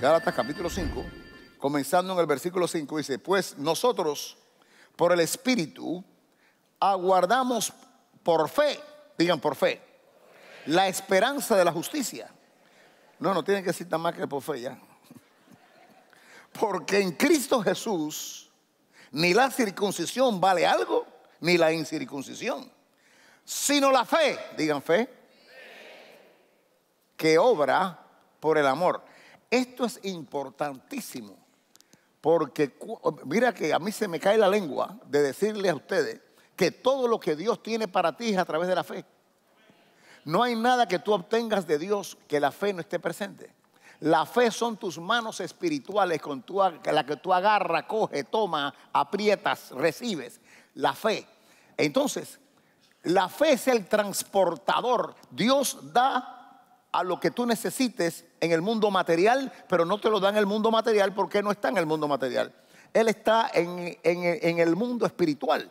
Gálatas capítulo 5, comenzando en el versículo 5, dice, pues nosotros por el Espíritu aguardamos por fe, digan por fe, la esperanza de la justicia. No, no tienen que decir nada más que por fe ya. Porque en Cristo Jesús ni la circuncisión vale algo, ni la incircuncisión, sino la fe, digan fe, que obra por el amor. Esto es importantísimo, porque mira que a mí se me cae la lengua de decirle a ustedes que todo lo que Dios tiene para ti es a través de la fe. No hay nada que tú obtengas de Dios que la fe no esté presente. La fe son tus manos espirituales con tu, la que tú agarras, coge, toma, aprietas, recibes. La fe. Entonces, la fe es el transportador. Dios da a lo que tú necesites en el mundo material, pero no te lo da en el mundo material porque no está en el mundo material. Él está en, el mundo espiritual.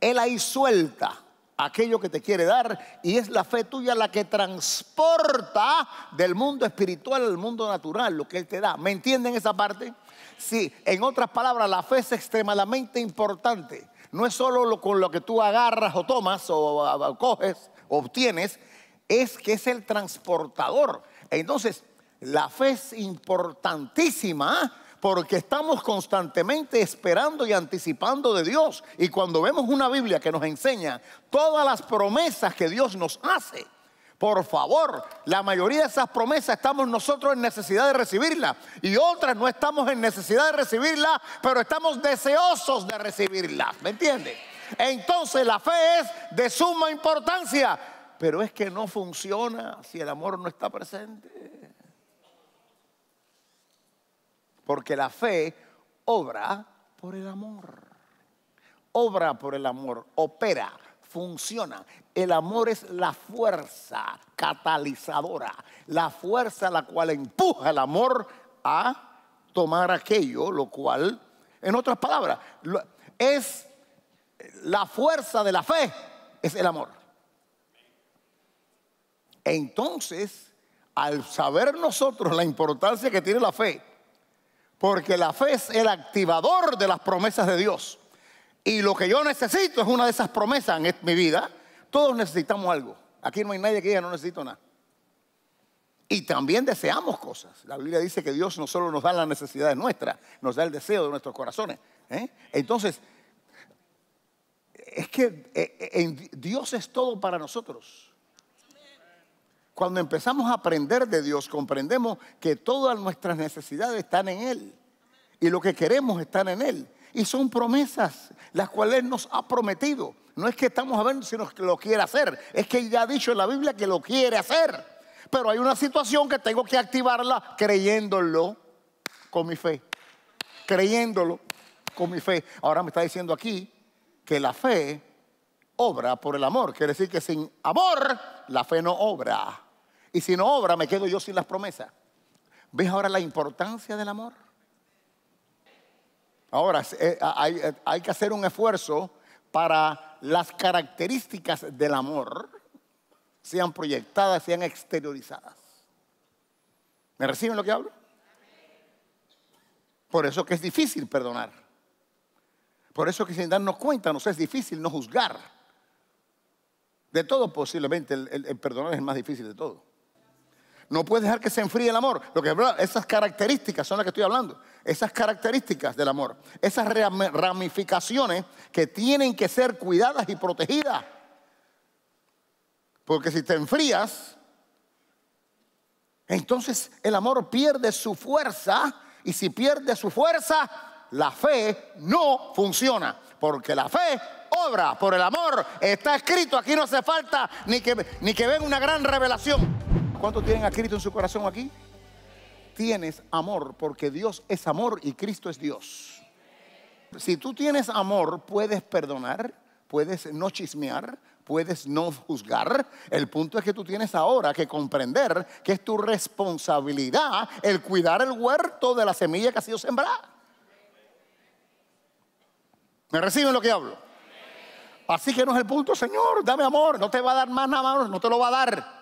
Él ahí suelta aquello que te quiere dar y es la fe tuya la que transporta del mundo espiritual al mundo natural lo que Él te da. ¿Me entienden esa parte? Sí, en otras palabras, la fe es extremadamente importante. No es solo lo, con lo que tú agarras o tomas o, o, o coges, obtienes, es que es el transportador. Entonces, la fe es importantísima porque estamos constantemente esperando y anticipando de Dios. Y cuando vemos una Biblia que nos enseña todas las promesas que Dios nos hace, por favor, la mayoría de esas promesas estamos nosotros en necesidad de recibirlas y otras no estamos en necesidad de recibirlas, pero estamos deseosos de recibirlas. ¿Me entiende? Entonces la fe es de suma importancia pero es que no funciona si el amor no está presente. Porque la fe obra por el amor. Obra por el amor, opera, funciona. El amor es la fuerza catalizadora, la fuerza la cual empuja el amor a tomar aquello, lo cual, en otras palabras, es la fuerza de la fe, es el amor. Entonces, al saber nosotros la importancia que tiene la fe, porque la fe es el activador de las promesas de Dios, y lo que yo necesito es una de esas promesas en mi vida, todos necesitamos algo. Aquí no hay nadie que diga no necesito nada. Y también deseamos cosas. La Biblia dice que Dios no solo nos da las necesidades nuestras, nos da el deseo de nuestros corazones. ¿eh? Entonces, es que eh, eh, Dios es todo para nosotros. Cuando empezamos a aprender de Dios, comprendemos que todas nuestras necesidades están en Él. Y lo que queremos están en Él. Y son promesas, las cuales Él nos ha prometido. No es que estamos a ver si nos lo quiere hacer. Es que ya ha dicho en la Biblia que lo quiere hacer. Pero hay una situación que tengo que activarla creyéndolo con mi fe. Creyéndolo con mi fe. Ahora me está diciendo aquí que la fe obra por el amor. Quiere decir que sin amor la fe no obra. Y si no obra, me quedo yo sin las promesas. ¿Ves ahora la importancia del amor? Ahora, eh, eh, hay, que hacer un esfuerzo para las características del amor sean proyectadas, sean exteriorizadas. ¿Me reciben lo que hablo? Por eso que es difícil perdonar. Por eso que sin darnos cuenta nos es difícil no juzgar. De todo posiblemente el, el perdonar es el más difícil de todo. No puedes dejar que se enfríe el amor. Lo que esas características son las que estoy hablando. Esas características del amor, esas ramificaciones que tienen que ser cuidadas y protegidas. Porque si te enfrías, entonces el amor pierde su fuerza y si pierde su fuerza, la fe no funciona, porque la fe obra por el amor. Está escrito, aquí no hace falta ni que, ni que ven una gran revelación. ¿Cuánto tienen a Cristo en su corazón aquí? Tienes amor porque Dios es amor y Cristo es Dios. Si tú tienes amor, puedes perdonar, puedes no chismear, puedes no juzgar. El punto es que tú tienes ahora que comprender que es tu responsabilidad el cuidar el huerto de la semilla que ha sido sembrada. ¿Me reciben lo que hablo? Así que no es el punto, Señor, dame amor, no te va a dar más nada, no te lo va a dar.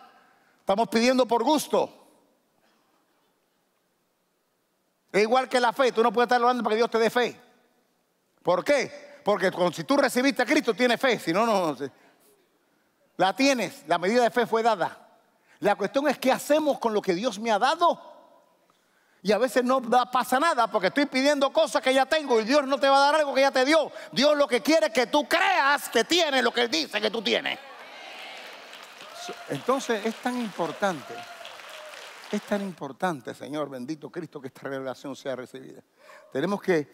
Estamos pidiendo por gusto. Es igual que la fe. Tú no puedes estar orando para que Dios te dé fe. ¿Por qué? Porque si tú recibiste a Cristo, tienes fe. Si no, no. La tienes. La medida de fe fue dada. La cuestión es qué hacemos con lo que Dios me ha dado. Y a veces no pasa nada porque estoy pidiendo cosas que ya tengo y Dios no te va a dar algo que ya te dio. Dios lo que quiere es que tú creas que tienes lo que Él dice que tú tienes. Entonces es tan importante, es tan importante, Señor bendito Cristo, que esta revelación sea recibida. Tenemos que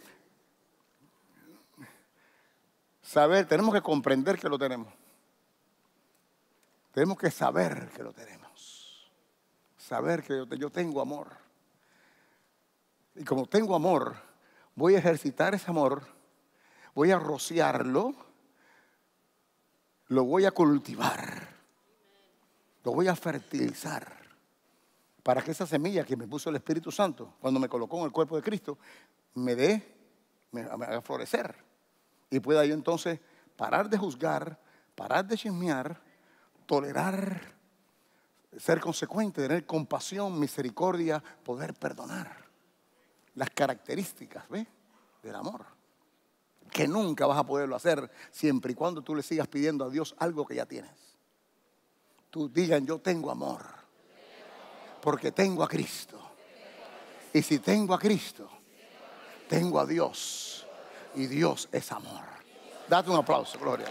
saber, tenemos que comprender que lo tenemos. Tenemos que saber que lo tenemos. Saber que yo, tengo amor. Y como tengo amor, voy a ejercitar ese amor, voy a rociarlo, lo voy a cultivar lo voy a fertilizar para que esa semilla que me puso el Espíritu Santo cuando me colocó en el cuerpo de Cristo me dé, me, haga florecer. Y pueda yo entonces parar de juzgar, parar de chismear, tolerar, ser consecuente, tener compasión, misericordia, poder perdonar. Las características, ¿ves? Del amor. Que nunca vas a poderlo hacer siempre y cuando tú le sigas pidiendo a Dios algo que ya tienes. Tú digan, yo tengo amor. Porque tengo a Cristo. Y si tengo a Cristo, tengo a Dios. Y Dios es amor. Date un aplauso, gloria